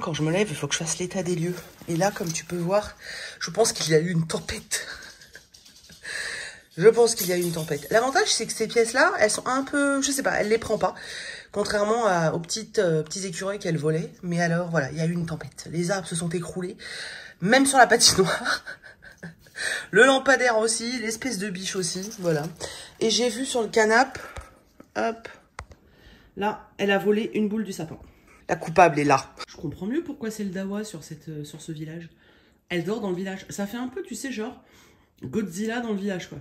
quand je me lève, il faut que je fasse l'état des lieux. Et là, comme tu peux voir, je pense qu'il y a eu une tempête. je pense qu'il y a eu une tempête. L'avantage, c'est que ces pièces-là, elles sont un peu... Je sais pas, elle les prend pas. Contrairement aux petites, euh, petits écureuils qu'elle volait. Mais alors, voilà, il y a eu une tempête. Les arbres se sont écroulés. Même sur la patinoire. le lampadaire aussi. L'espèce de biche aussi. Voilà. Et j'ai vu sur le canapé... Hop. Là, elle a volé une boule du sapin. La coupable est là. Je comprends mieux pourquoi c'est le Dawa sur, cette, euh, sur ce village. Elle dort dans le village. Ça fait un peu, tu sais, genre Godzilla dans le village, quoi.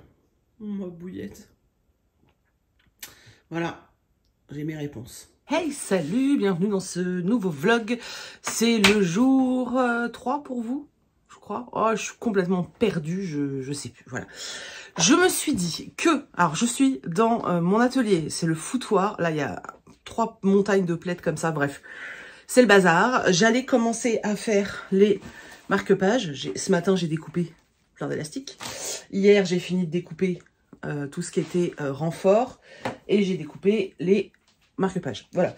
Ma bouillette. Voilà, j'ai mes réponses. Hey, salut, bienvenue dans ce nouveau vlog. C'est le jour 3 euh, pour vous, je crois. Oh, je suis complètement perdue, je, je sais plus, voilà. Je me suis dit que, alors je suis dans euh, mon atelier, c'est le foutoir. Là, il y a trois montagnes de plaids comme ça, bref. C'est le bazar. J'allais commencer à faire les marque-pages. Ce matin, j'ai découpé plein d'élastiques. Hier, j'ai fini de découper euh, tout ce qui était euh, renfort. Et j'ai découpé les marque-pages. Voilà.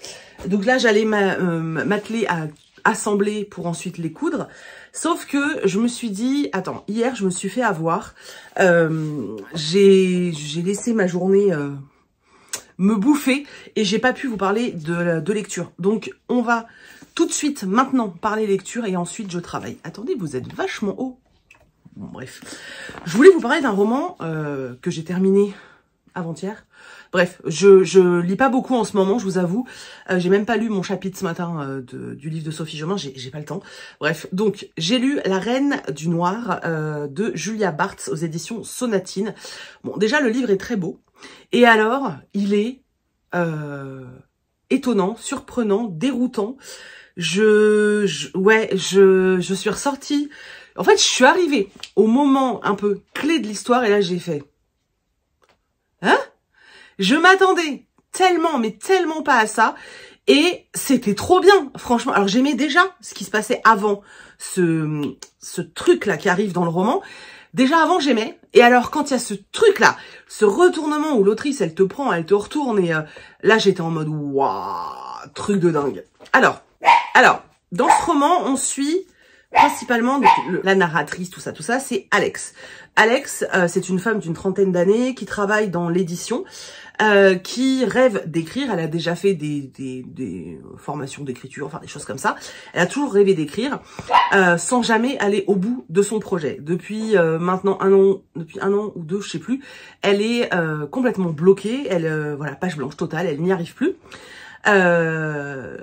Donc là, j'allais euh, m'atteler à assembler pour ensuite les coudre. Sauf que je me suis dit, attends, hier je me suis fait avoir. j'ai laissé ma journée me bouffer et j'ai pas pu vous parler de, lecture. Donc, on va tout de suite, maintenant, parler lecture et ensuite je travaille. Attendez, vous êtes vachement haut. Bon, bref. Je voulais vous parler d'un roman euh, que j'ai terminé avant-hier. Bref, je, je lis pas beaucoup en ce moment, je vous avoue. Euh, j'ai même pas lu mon chapitre ce matin euh, de, du livre de Sophie Jomain, j'ai pas le temps. Bref, donc j'ai lu La Reine du Noir de Julia Bartz aux éditions Sonatine. Bon, déjà le livre est très beau. Et alors, il est euh, étonnant, surprenant, déroutant. Je, ouais, je, je suis ressortie. En fait, je suis arrivée au moment un peu clé de l'histoire et là, j'ai fait. Hein Je m'attendais tellement, mais tellement pas à ça. Et c'était trop bien, franchement. Alors j'aimais déjà ce qui se passait avant ce, ce truc-là qui arrive dans le roman, Déjà avant, j'aimais. Et alors, quand il y a ce truc-là, ce retournement où l'autrice, elle te prend, elle te retourne, et euh, là, j'étais en mode, waouh, truc de dingue. Alors, alors, dans ce roman, on suit principalement la narratrice, tout ça, tout ça, c'est Alex. Alex, euh, c'est une femme d'une trentaine d'années qui travaille dans l'édition, euh, qui rêve d'écrire. Elle a déjà fait des, formations d'écriture, enfin des choses comme ça. Elle a toujours rêvé d'écrire, euh, sans jamais aller au bout de son projet. Depuis maintenant un an, depuis un an ou deux, je sais plus, elle est complètement bloquée. Elle, voilà, page blanche totale. Elle n'y arrive plus. Euh,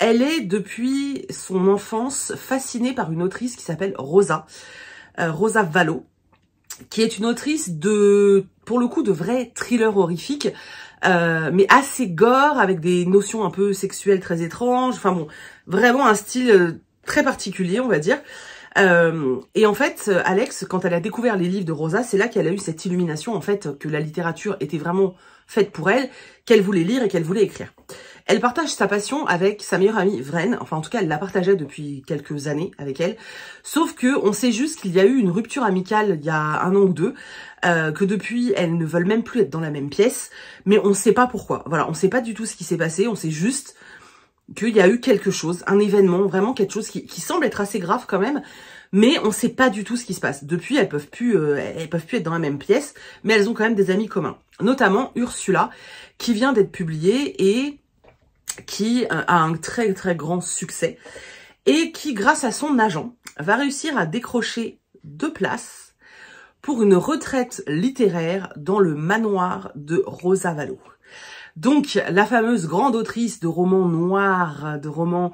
elle est, depuis son enfance, fascinée par une autrice qui s'appelle Rosa, euh, Rosa Valo, qui est une autrice de, pour le coup, de vrais thrillers horrifiques, euh, mais assez gore, avec des notions un peu sexuelles très étranges, enfin bon, vraiment un style euh, très particulier, on va dire. et en fait, Alex, quand elle a découvert les livres de Rosa, c'est là qu'elle a eu cette illumination, en fait, que la littérature était vraiment faite pour elle, qu'elle voulait lire et qu'elle voulait écrire. Elle partage sa passion avec sa meilleure amie Vren, enfin en tout cas elle la partageait depuis quelques années avec elle, sauf que on sait juste qu'il y a eu une rupture amicale il y a un an ou deux, euh, que depuis elles ne veulent même plus être dans la même pièce, mais on ne sait pas pourquoi. Voilà, on sait pas du tout ce qui s'est passé, on sait juste qu'il y a eu quelque chose, un événement, vraiment quelque chose qui, semble être assez grave quand même, mais on ne sait pas du tout ce qui se passe. Depuis, elles peuvent plus, euh, elles peuvent plus être dans la même pièce, mais elles ont quand même des amis communs, notamment Ursula, qui vient d'être publiée et qui euh, a un très très grand succès et qui, grâce à son agent, va réussir à décrocher deux places pour une retraite littéraire dans le manoir de Rosa Valo. Donc, la fameuse grande autrice de romans noirs, de romans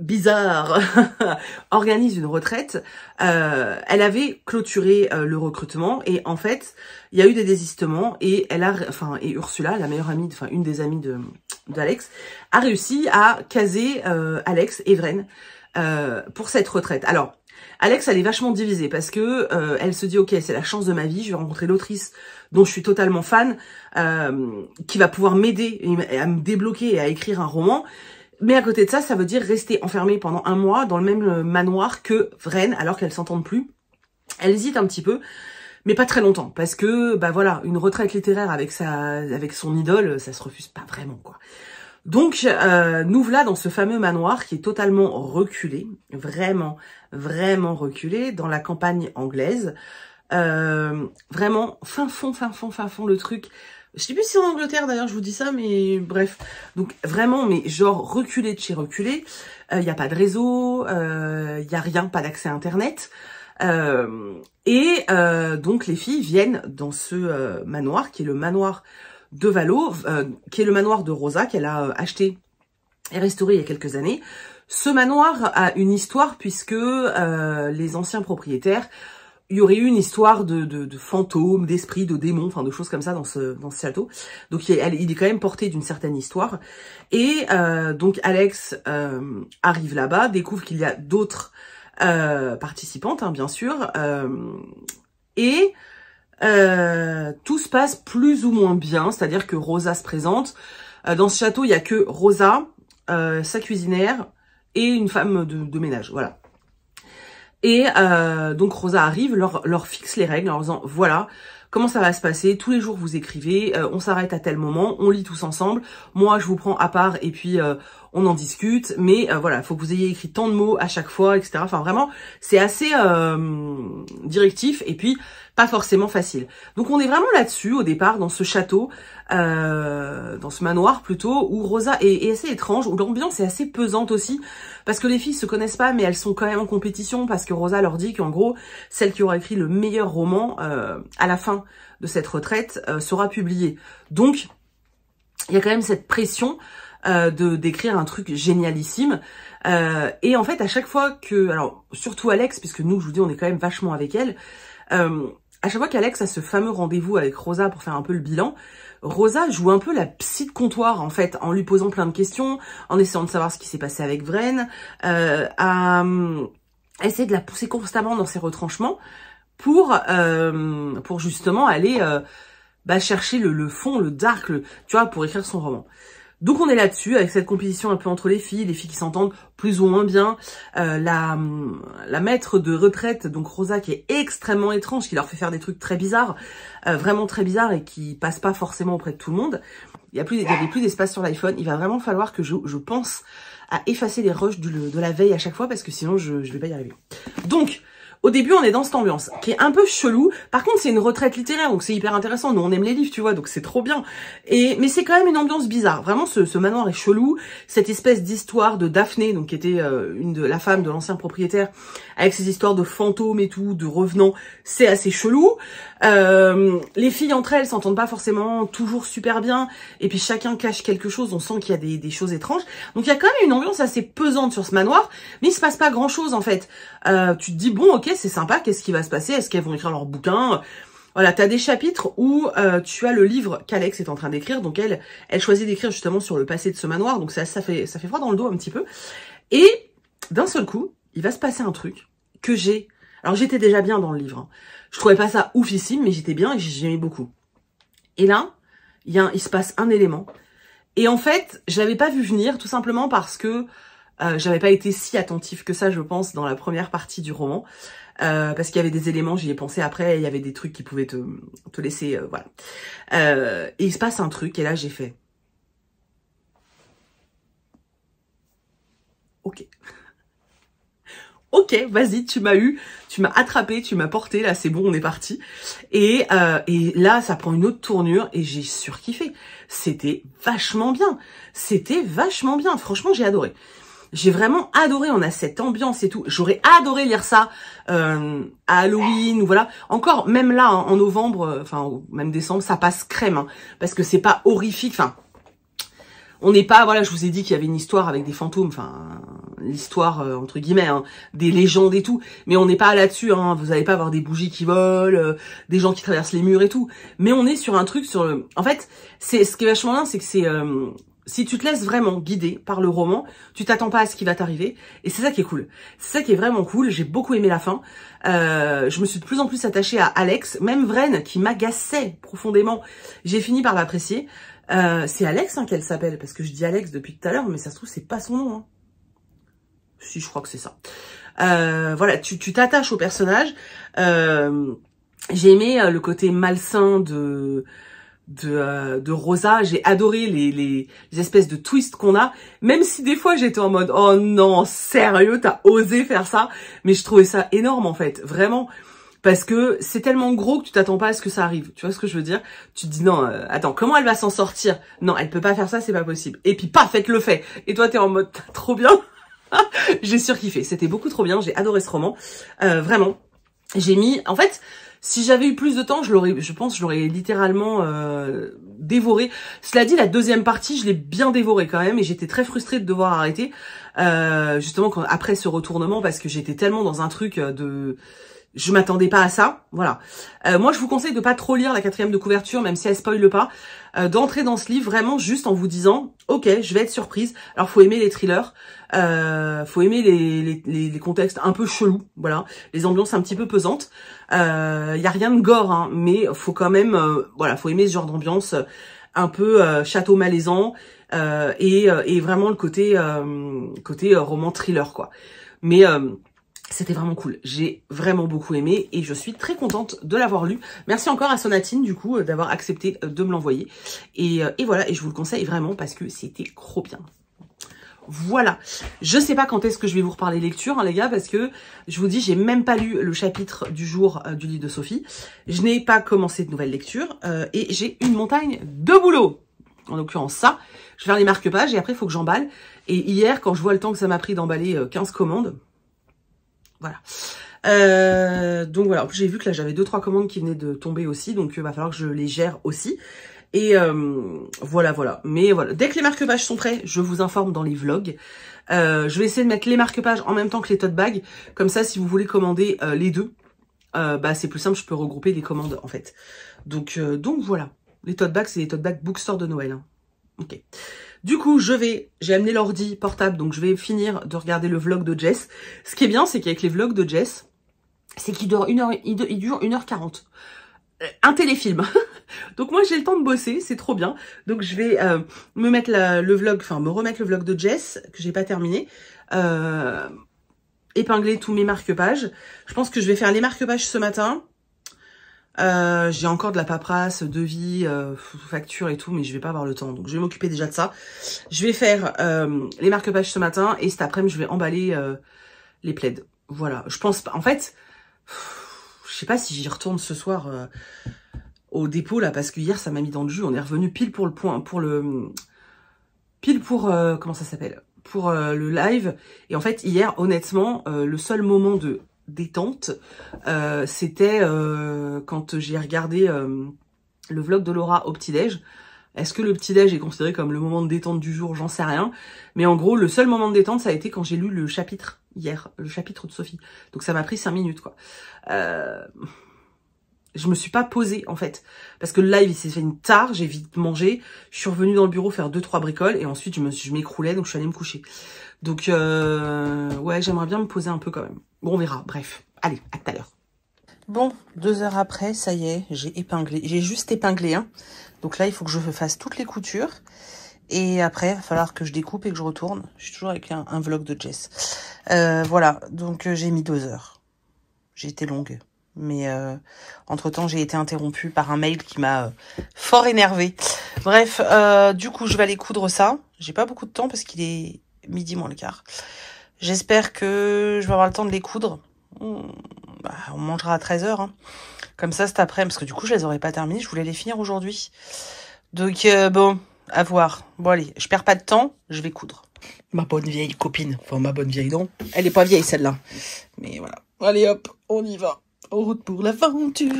bizarres, organise une retraite, euh, elle avait clôturé euh, le recrutement et en fait, il y a eu des désistements et elle a, enfin, et Ursula, la meilleure amie, enfin, une des amies de, d'Alex, a réussi à caser euh, Alex et euh, pour cette retraite. Alors, Alex, elle est vachement divisée parce que euh, elle se dit ok c'est la chance de ma vie, je vais rencontrer l'autrice dont je suis totalement fan, euh, qui va pouvoir m'aider à me débloquer et à écrire un roman. Mais à côté de ça, ça veut dire rester enfermée pendant un mois dans le même manoir que Vren alors qu'elles s'entendent plus. Elle hésite un petit peu mais pas très longtemps, parce que, bah voilà, une retraite littéraire avec sa, avec son idole, ça se refuse pas vraiment, quoi. Donc, euh, nous voilà dans ce fameux manoir qui est totalement reculé, vraiment, vraiment reculé, dans la campagne anglaise. Euh, vraiment, fin fond, fin fond, fin fond, le truc. Je sais plus si en Angleterre d'ailleurs, je vous dis ça, mais bref. Donc vraiment, mais genre reculé de chez reculé. Il euh, n'y a pas de réseau, il euh, n'y a rien, pas d'accès à Internet. Euh, et euh, donc les filles viennent dans ce euh, manoir qui est le manoir de Valo, qui est le manoir de Rosa qu'elle a acheté et restauré il y a quelques années. Ce manoir a une histoire puisque les anciens propriétaires, il y aurait eu une histoire de, fantômes, d'esprits, de démons, enfin de choses comme ça dans ce, dans ce château. Donc il, il est quand même porté d'une certaine histoire. Et donc Alex arrive là-bas, découvre qu'il y a d'autres euh, participantes, hein, bien sûr. Euh, et euh, tout se passe plus ou moins bien, c'est-à-dire que Rosa se présente. dans ce château, il n'y a que Rosa, sa cuisinière et une femme de, de ménage, voilà. Et donc Rosa arrive, leur, leur fixe les règles en disant « Voilà, comment ça va se passer. Tous les jours, vous écrivez, euh, on s'arrête à tel moment, on lit tous ensemble. Moi, je vous prends à part et puis euh, on en discute. Mais voilà, euh, voilà, faut que vous ayez écrit tant de mots à chaque fois, etc. Enfin, vraiment, c'est assez directif. Et puis, pas forcément facile. Donc on est vraiment là-dessus au départ, dans ce château, euh, dans ce manoir plutôt, où Rosa est, assez étrange, où l'ambiance est assez pesante aussi, parce que les filles se connaissent pas, mais elles sont quand même en compétition, parce que Rosa leur dit qu'en gros, celle qui aura écrit le meilleur roman euh, à la fin de cette retraite euh, sera publiée. Donc, il y a quand même cette pression de d'écrire un truc génialissime. et en fait, à chaque fois que, alors surtout Alex, puisque nous, je vous dis, on est quand même vachement avec elle, à chaque fois qu'Alex a ce fameux rendez-vous avec Rosa pour faire un peu le bilan, Rosa joue un peu la psy de comptoir, en fait, en lui posant plein de questions, en essayant de savoir ce qui s'est passé avec Vren, euh, à essayer de la pousser constamment dans ses retranchements pour, euh, pour justement aller euh, bah, chercher le, le, fond, le dark, le, tu vois, pour écrire son roman. Donc on est là-dessus, avec cette compétition un peu entre les filles, les filles qui s'entendent plus ou moins bien. Euh, la, la maître de retraite, donc Rosa, qui est extrêmement étrange, qui leur fait faire des trucs très bizarres, euh, vraiment très bizarres, et qui passe pas forcément auprès de tout le monde. Il y a plus, avait plus d'espace sur l'iPhone. Il va vraiment falloir que je, je pense à effacer les rushs de, de la veille à chaque fois, parce que sinon je je vais pas y arriver. Donc, au début, on est dans cette ambiance qui est un peu chelou. Par contre, c'est une retraite littéraire, donc c'est hyper intéressant. Nous, on aime les livres, tu vois, donc c'est trop bien. Et mais c'est quand même une ambiance bizarre. Vraiment, ce, manoir est chelou. Cette espèce d'histoire de Daphné, donc qui était euh, une de la femme de l'ancien propriétaire, avec ses histoires de fantômes et tout, de revenants, c'est assez chelou. Euh, les filles entre elles s'entendent pas forcément toujours super bien. Et puis chacun cache quelque chose. On sent qu'il y a des, choses étranges. Donc il y a quand même une ambiance assez pesante sur ce manoir, mais il se passe pas grand chose en fait. Euh, tu te dis bon, ok, c'est sympa, qu'est-ce qui va se passer Est-ce qu'elles vont écrire leur bouquin voilà, tu as des chapitres où euh, tu as le livre qu'Alex est en train d'écrire. Donc, elle, elle choisit d'écrire justement sur le passé de ce manoir. Donc, ça, ça, fait, ça fait froid dans le dos un petit peu. Et d'un seul coup, il va se passer un truc que j'ai... Alors, j'étais déjà bien dans le livre. Hein. Je trouvais pas ça oufissime, mais j'étais bien et j'aimais beaucoup. Et là, il, y a il se passe un élément. Et en fait, je l'avais pas vu venir, tout simplement parce que euh, j'avais pas été si attentif que ça, je pense, dans la première partie du roman. Euh, parce qu'il y avait des éléments, j'y ai pensé après, il y avait des trucs qui pouvaient te, te laisser, euh, voilà. et il se passe un truc, et là j'ai fait. Ok. ok, vas-y, tu m'as eu, tu m'as attrapé, tu m'as porté, là c'est bon, on est parti. Et, et là, ça prend une autre tournure, et j'ai surkiffé. C'était vachement bien. C'était vachement bien. Franchement, j'ai adoré. J'ai vraiment adoré, on a cette ambiance et tout. J'aurais adoré lire ça euh, à Halloween ou voilà. Encore, même là, hein, en novembre, euh, enfin, même décembre, ça passe crème. Hein, parce que c'est pas horrifique, enfin... On n'est pas, voilà, je vous ai dit qu'il y avait une histoire avec des fantômes, enfin, l'histoire, euh, entre guillemets, hein, des légendes et tout. Mais on n'est pas là-dessus, vous n'allez pas avoir des bougies qui volent, des gens qui traversent les murs et tout. Mais on est sur un truc sur le... En fait, c'est ce qui est vachement bien, c'est que c'est si tu te laisses vraiment guider par le roman, tu t'attends pas à ce qui va t'arriver. Et c'est ça qui est cool. C'est ça qui est vraiment cool. J'ai beaucoup aimé la fin. Euh, je me suis de plus en plus attachée à Alex. Même Vren, qui m'agaçait profondément, j'ai fini par l'apprécier. Euh, c'est Alex hein, qu'elle s'appelle, parce que je dis Alex depuis tout à l'heure, mais ça se trouve, c'est pas son nom. Hein. Si, je crois que c'est ça. Euh, voilà, tu t'attaches au personnage. j'ai aimé le côté malsain de de, euh, de Rosa. J'ai adoré les, les, espèces de twists qu'on a, même si des fois j'étais en mode « Oh non, sérieux, t'as osé faire ça ?» Mais je trouvais ça énorme en fait, vraiment. Parce que c'est tellement gros que tu t'attends pas à ce que ça arrive. Tu vois ce que je veux dire Tu te dis « Non, euh, attends, comment elle va s'en sortir Non, elle peut pas faire ça, c'est pas possible. » Et puis paf, elle le fait. Et toi, t'es en mode « Trop bien !» J'ai surkiffé. C'était beaucoup trop bien. J'ai adoré ce roman. Euh, vraiment. J'ai mis... En fait, si j'avais eu plus de temps, je l'aurais, je pense, je l'aurais littéralement euh, dévoré. Cela dit, la deuxième partie, je l'ai bien dévorée quand même, et j'étais très frustrée de devoir arrêter, euh, justement après ce retournement, parce que j'étais tellement dans un truc euh, de je m'attendais pas à ça, voilà. moi, je vous conseille de pas trop lire la quatrième de couverture, même si elle spoile pas. Euh, d'entrer dans ce livre vraiment juste en vous disant « Ok, je vais être surprise. » Alors, faut aimer les thrillers, euh, faut aimer les, les, contextes un peu chelous, voilà, les ambiances un petit peu pesantes. Il euh, y a rien de gore, hein, mais faut quand même, euh, voilà, faut aimer ce genre d'ambiance euh, un peu château malaisant et, et, vraiment le côté côté roman thriller, quoi. Mais c'était vraiment cool. J'ai vraiment beaucoup aimé et je suis très contente de l'avoir lu. Merci encore à Sonatine, du coup, euh, d'avoir accepté euh, de me l'envoyer. Et, euh, et voilà, et je vous le conseille vraiment parce que c'était trop bien. Voilà. Je sais pas quand est-ce que je vais vous reparler lecture, hein, les gars, parce que je vous dis, j'ai même pas lu le chapitre du jour du livre de Sophie. Je n'ai pas commencé de nouvelle lecture et j'ai une montagne de boulot. En l'occurrence, ça. Je vais faire les marque-pages et après, il faut que j'emballe. Et hier, quand je vois le temps que ça m'a pris d'emballer 15 commandes, voilà. Euh, donc voilà, en j'ai vu que là j'avais deux trois commandes qui venaient de tomber aussi, donc il euh, va falloir que je les gère aussi. Et euh, voilà, voilà. Mais voilà, dès que les marque-pages sont prêts, je vous informe dans les vlogs. je vais essayer de mettre les marque-pages en même temps que les tote bags. Comme ça, si vous voulez commander les deux, bah c'est plus simple, je peux regrouper les commandes en fait. Donc, donc voilà. Les tote bags, c'est les tote bags bookstore de Noël. Hein. Ok. Du coup, je vais, j'ai amené l'ordi portable, donc je vais finir de regarder le vlog de Jess. Ce qui est bien, c'est qu'avec les vlogs de Jess, c'est qu'ils durent 1h40. dure 1 h euh, Un téléfilm. donc moi, j'ai le temps de bosser, c'est trop bien. Donc je vais euh, me mettre le vlog, enfin me remettre le vlog de Jess, que j'ai pas terminé. Euh, épingler tous mes marque-pages. Je pense que je vais faire les marque-pages ce matin euh, j'ai encore de la paperasse, devis, euh, factures et tout, mais je vais pas avoir le temps. Donc, je vais m'occuper déjà de ça. Je vais faire euh, les marque-pages ce matin et cet après-midi, je vais emballer euh, les plaides. Voilà. Je pense pas. En fait, je sais pas si j'y retourne ce soir au dépôt là, parce que ça m'a mis dans le jus. On est revenu pile pour le point, pour le pile pour comment ça s'appelle, pour le live. Et en fait, hier, honnêtement, le seul moment de détente, euh, c'était euh, quand j'ai regardé euh, le vlog de Laura au petit-déj. Est-ce que le petit-déj est considéré comme le moment de détente du jour J'en sais rien. Mais en gros, le seul moment de détente, ça a été quand j'ai lu le chapitre hier, le chapitre de Sophie. Donc ça m'a pris cinq minutes, quoi je me suis pas posée en fait. Parce que le live, il s'est fait une tard, j'ai vite mangé. Je suis revenue dans le bureau faire deux trois bricoles et ensuite je m'écroulais, donc je suis allée me coucher. Donc euh, ouais, j'aimerais bien me poser un peu quand même. Bon, on verra, bref. Allez, à tout à l'heure. Bon, deux heures après, ça y est, j'ai épinglé. J'ai juste épinglé, hein. Donc là, il faut que je fasse toutes les coutures. Et après, il va falloir que je découpe et que je retourne. Je suis toujours avec un, vlog de Jess. Euh, voilà, donc euh, j'ai mis deux heures. J'ai été longue. Mais euh, entre-temps, j'ai été interrompue par un mail qui m'a euh, fort énervée. Bref, euh, du coup, je vais aller coudre ça. J'ai pas beaucoup de temps parce qu'il est midi moins le quart. J'espère que je vais avoir le temps de les coudre. Hmm, bah, on, mangera à 13h. Hein. Comme ça, c'est après Parce que du coup, je les aurais pas terminées. Je voulais les finir aujourd'hui. Donc, bon, à voir. Bon, allez, je perds pas de temps. Je vais coudre. Ma bonne vieille copine. Enfin, ma bonne vieille, non. Elle est pas vieille, celle-là. Mais voilà. Allez, hop, on y va route pour l'aventure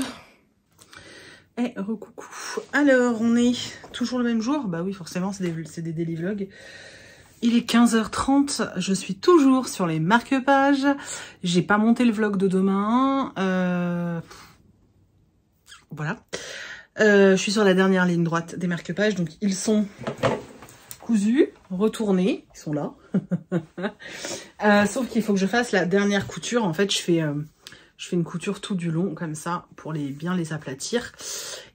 Eh, recoucou Alors, on est toujours le même jour Bah oui, forcément, c'est des, des daily vlogs. Il est 15h30, je suis toujours sur les marque-pages. J'ai pas monté le vlog de demain. Euh, voilà. Euh, je suis sur la dernière ligne droite des marque-pages. Donc, ils sont cousus, retournés. Ils sont là. Euh, sauf qu'il faut que je fasse la dernière couture. En fait, je fais... Je fais une couture tout du long comme ça pour les bien les aplatir.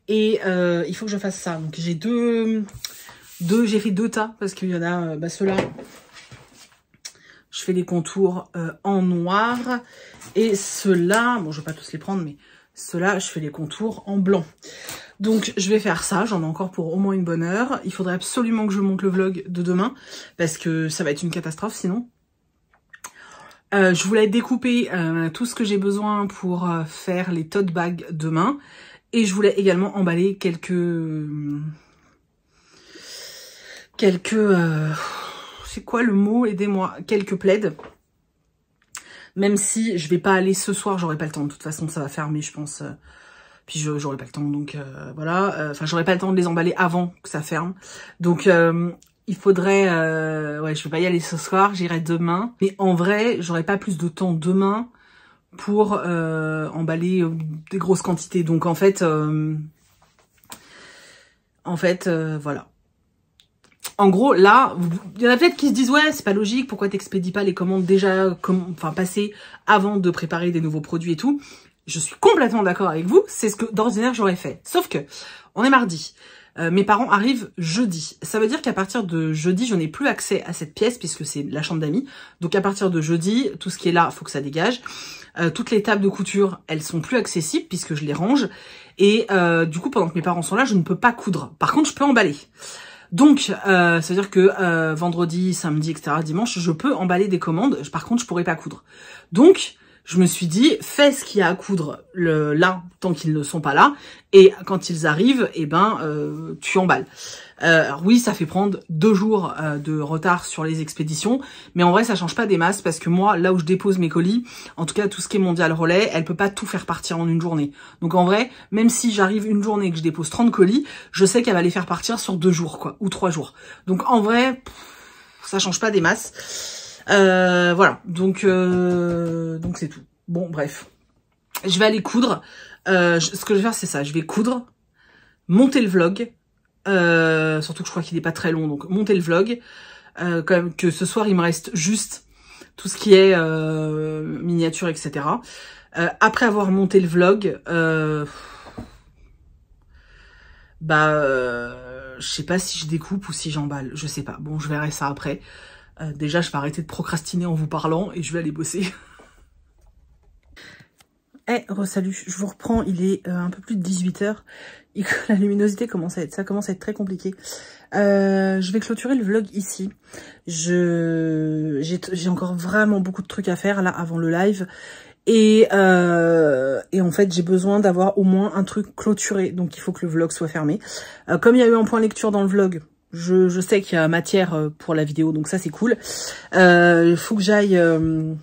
Et euh, il faut que je fasse ça. Donc j'ai deux, j'ai fait deux tas parce qu'il y en a euh, bah, ceux-là. Je fais les contours euh, en noir. Et ceux-là, bon je vais pas tous les prendre, mais ceux-là, je fais les contours en blanc. Donc je vais faire ça, j'en ai encore pour au moins une bonne heure. Il faudrait absolument que je monte le vlog de demain, parce que ça va être une catastrophe sinon. Euh, je voulais découper euh, tout ce que j'ai besoin pour euh, faire les tote bags demain. Et je voulais également emballer quelques... Quelques... C'est quoi le mot Aidez-moi. Quelques plaides. Même si je vais pas aller ce soir, j'aurai pas le temps. De toute façon, ça va fermer, je pense. Puis j'aurai pas le temps, donc voilà. Enfin, j'aurai pas le temps de les emballer avant que ça ferme. Donc, il faudrait, euh, ouais, je vais pas y aller ce soir, j'irai demain. Mais en vrai, j'aurai pas plus de temps demain pour euh, emballer euh, des grosses quantités. Donc en fait, euh, en fait, voilà. En gros, là, il y en a peut-être qui se disent ouais, c'est pas logique. Pourquoi t'expédies pas les commandes déjà, enfin passées avant de préparer des nouveaux produits et tout Je suis complètement d'accord avec vous. C'est ce que d'ordinaire j'aurais fait. Sauf que on est mardi. Euh, mes parents arrivent jeudi. Ça veut dire qu'à partir de jeudi, je n'ai plus accès à cette pièce puisque c'est la chambre d'amis. Donc à partir de jeudi, tout ce qui est là, faut que ça dégage. Euh, toutes les tables de couture, elles sont plus accessibles puisque je les range. Et euh, du coup, pendant que mes parents sont là, je ne peux pas coudre. Par contre, je peux emballer. Donc, ça veut dire que vendredi, samedi, etc., dimanche, je peux emballer des commandes. Par contre, je pourrais pas coudre. Donc, je me suis dit, fais ce qu'il y a à coudre le, là, tant qu'ils ne sont pas là, et quand ils arrivent, eh ben, euh, tu emballes. Euh, oui, ça fait prendre deux jours euh, de retard sur les expéditions, mais en vrai, ça change pas des masses, parce que moi, là où je dépose mes colis, en tout cas, tout ce qui est mondial relais, elle peut pas tout faire partir en une journée. Donc en vrai, même si j'arrive une journée et que je dépose 30 colis, je sais qu'elle va les faire partir sur deux jours, quoi, ou trois jours. Donc en vrai, ça change pas des masses. Euh, voilà, donc euh, donc c'est tout. Bon, bref. Je vais aller coudre. Euh, ce que je vais faire, c'est ça. Je vais coudre, monter le vlog. surtout que je crois qu'il n'est pas très long, donc monter le vlog. quand même que ce soir, il me reste juste tout ce qui est miniature, etc. après avoir monté le vlog, bah, je sais pas si je découpe ou si j'emballe. Je sais pas. Bon, je verrai ça après. Euh, déjà, je vais arrêter de procrastiner en vous parlant et je vais aller bosser. Eh, hey, salut, je vous reprends, il est euh, un peu plus de 18h, la luminosité commence à être, ça commence à être très compliqué. Euh, je vais clôturer le vlog ici, Je j'ai encore vraiment beaucoup de trucs à faire là avant le live, et, et en fait j'ai besoin d'avoir au moins un truc clôturé, donc il faut que le vlog soit fermé. comme il y a eu un point lecture dans le vlog, je, je sais qu'il y a matière euh, pour la vidéo, donc ça c'est cool. Il euh, faut que j'aille... Euh,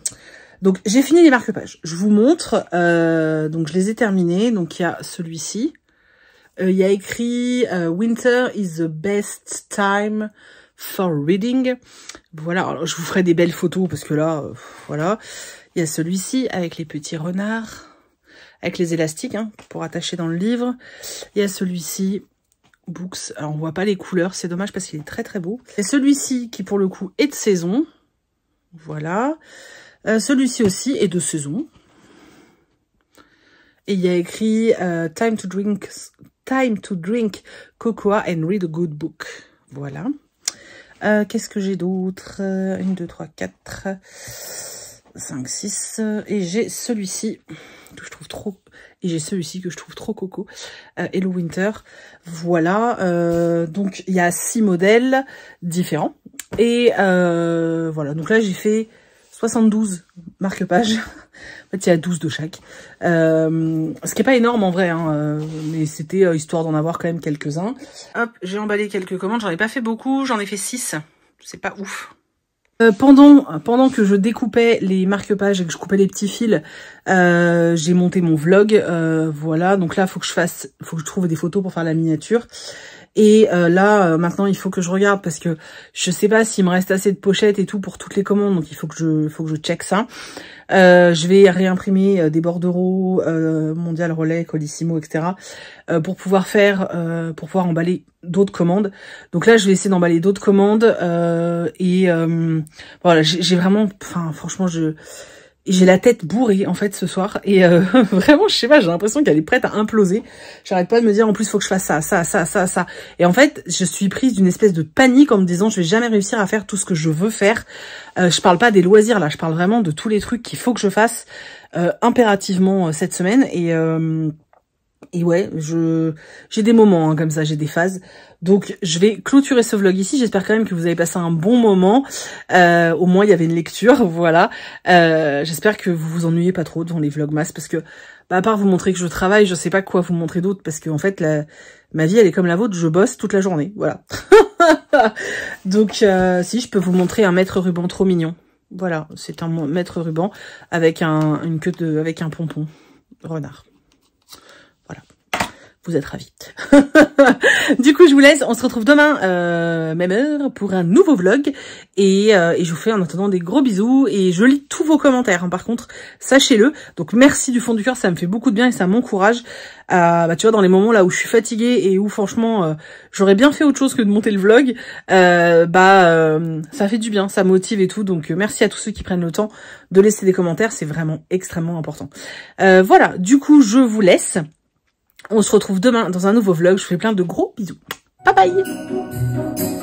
donc j'ai fini les marque-pages. Je vous montre. donc je les ai terminés. Donc il y a celui-ci. Il y a écrit Winter is the best time for reading. Voilà. je vous ferai des belles photos parce que là, voilà. Il y a celui-ci avec les petits renards, avec les élastiques hein, pour attacher dans le livre. Il y a celui-ci Books. on voit pas les couleurs, c'est dommage parce qu'il est très très beau. C'est celui-ci qui, pour le coup, est de saison. Voilà. Euh, celui-ci aussi est de saison. Et il y a écrit euh, Time to drink Time to drink cocoa and read a good book. Voilà. Euh, qu'est-ce que j'ai d'autre 1, 2, 3, 4, 5, 6. Et j'ai celui-ci je trouve trop... Et j'ai celui-ci que je trouve trop coco. Euh, Hello Winter. Voilà. Euh, donc, il y a six modèles différents. Et euh, voilà. Donc là, j'ai fait 72 marque-pages. en fait, il y a 12 de chaque. ce qui n'est pas énorme en vrai. Hein, mais c'était histoire d'en avoir quand même quelques-uns. Hop, j'ai emballé quelques commandes. J'en ai pas fait beaucoup. J'en ai fait 6. C'est pas ouf. Euh, pendant, pendant que je découpais les marque-pages et que je coupais les petits fils, euh, j'ai monté mon vlog. Euh, voilà, donc là, faut que je fasse, faut que je trouve des photos pour faire la miniature. Et euh, là, euh, maintenant, il faut que je regarde parce que je sais pas s'il me reste assez de pochettes et tout pour toutes les commandes. Donc, il faut que je, faut que je check ça. Euh, je vais réimprimer des bordereaux, Mondial Relais, Colissimo, etc. pour pouvoir faire, pour pouvoir emballer d'autres commandes. Donc là, je vais essayer d'emballer d'autres commandes. et voilà, j'ai vraiment, enfin, franchement, je j'ai la tête bourrée en fait ce soir et euh, vraiment je sais pas j'ai l'impression qu'elle est prête à imploser j'arrête pas de me dire en plus faut que je fasse ça ça ça ça ça et en fait je suis prise d'une espèce de panique en me disant je vais jamais réussir à faire tout ce que je veux faire euh, je parle pas des loisirs là je parle vraiment de tous les trucs qu'il faut que je fasse euh, impérativement euh, cette semaine et et ouais, je j'ai des moments hein, comme ça, j'ai des phases. Donc je vais clôturer ce vlog ici. J'espère quand même que vous avez passé un bon moment. Euh, au moins il y avait une lecture, voilà. Euh, j'espère que vous vous ennuyez pas trop dans les vlogmas parce que bah, à part vous montrer que je travaille, je sais pas quoi vous montrer d'autre parce qu'en en fait ma vie elle est comme la vôtre, je bosse toute la journée, voilà. Donc euh, si je peux vous montrer un maître ruban trop mignon. Voilà, c'est un maître ruban avec un une queue de avec un pompon renard. Voilà vous êtes ravis. vous laisse. On se retrouve demain, euh, même heure, pour un nouveau vlog. Euh, et, je vous fais en attendant des gros bisous. Et je lis tous vos commentaires. Hein. Par contre, sachez-le. Donc, merci du fond du cœur. Ça me fait beaucoup de bien et ça m'encourage. Euh, bah, tu vois, dans les moments là où je suis fatiguée et où, franchement, j'aurais bien fait autre chose que de monter le vlog. bah, ça fait du bien. Ça motive et tout. Donc, merci à tous ceux qui prennent le temps de laisser des commentaires. C'est vraiment extrêmement important. voilà. Du coup, je vous laisse. On se retrouve demain dans un nouveau vlog. Je vous fais plein de gros bisous. 拜拜。